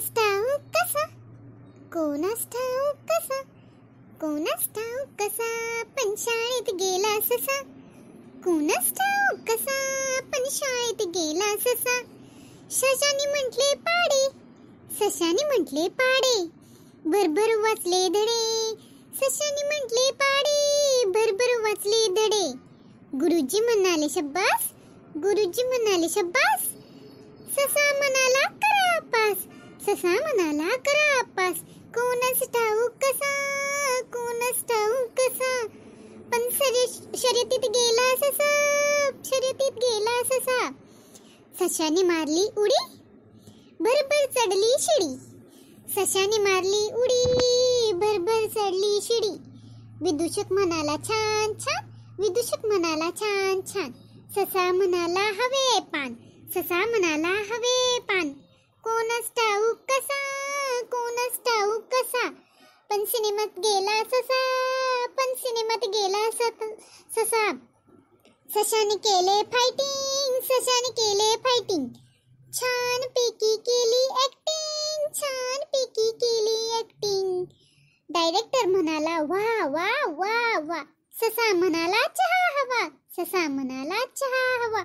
कोणास ठाऊक कसा कोणास ठाऊक कसा कोणास ठाऊक कसा पण शाळेत गेला ससा कोणास ठाऊक कसा पण शाळेत गेला ससा शशाने म्हटले पाडे सशाने म्हटले पाडे भरभर वाचले धडे सशाने म्हटले पाडे भरभर वाचले धडे गुरुजी म्हणाले शब्बास गुरुजी म्हणाले शब्बास ससा म्हणाला करा आपास कोणच ठाऊक कसा कोणच ठाऊक कसा पण शर्यतीत गेला ससा शर्यतीत गेला ससा सशाने मारली उडी भरभर चढली शिडी सशाने मारली उडी भरभर चढली शिडी विदूषक म्हणाला छान छान विदूषक म्हणाला छान छान ससा म्हणाला हवे पान ससा म्हणाला हवे पान कोणच सिनेमात गेला ससा पण सिनेमात गेला ससा सशाने केले फायटिंग सशाने केले फायटिंग छान पैकी केली ऍक्टिंग छान पैकी केली ऍक्टिंग डायरेक्टर म्हणाला वा वा वा वा ससा म्हणाला चहा हवा ससा म्हणाला चहा हवा